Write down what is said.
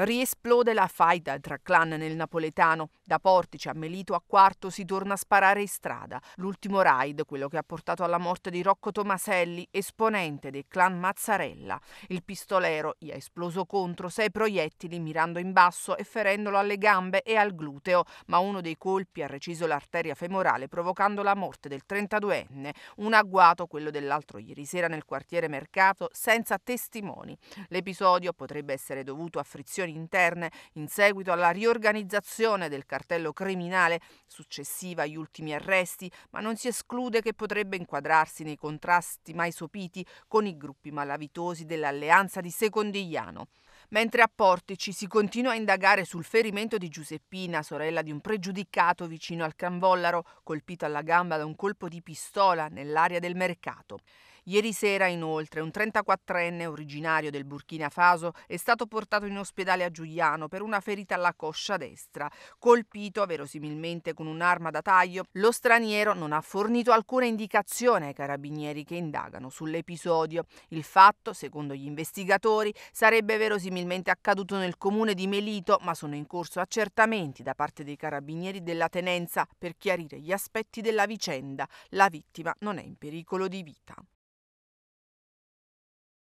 Riesplode la faida tra clan nel napoletano. Da Portici a Melito a Quarto si torna a sparare in strada. L'ultimo raid, quello che ha portato alla morte di Rocco Tomaselli, esponente del clan Mazzarella. Il pistolero gli ha esploso contro sei proiettili mirando in basso e ferendolo alle gambe e al gluteo, ma uno dei colpi ha reciso l'arteria femorale provocando la morte del 32enne. Un agguato, quello dell'altro ieri sera nel quartiere Mercato, senza testimoni. L'episodio potrebbe essere dovuto a frizioni questioni interne in seguito alla riorganizzazione del cartello criminale successiva agli ultimi arresti, ma non si esclude che potrebbe inquadrarsi nei contrasti mai sopiti con i gruppi malavitosi dell'alleanza di Secondigliano. Mentre a Portici si continua a indagare sul ferimento di Giuseppina, sorella di un pregiudicato vicino al Canvollaro, colpito alla gamba da un colpo di pistola nell'area del mercato. Ieri sera, inoltre, un 34enne originario del Burkina Faso è stato portato in ospedale a Giuliano per una ferita alla coscia destra. Colpito verosimilmente con un'arma da taglio, lo straniero non ha fornito alcuna indicazione ai carabinieri che indagano sull'episodio. Il fatto, secondo gli investigatori, sarebbe verosimilmente accaduto nel comune di Melito, ma sono in corso accertamenti da parte dei carabinieri della tenenza per chiarire gli aspetti della vicenda. La vittima non è in pericolo di vita.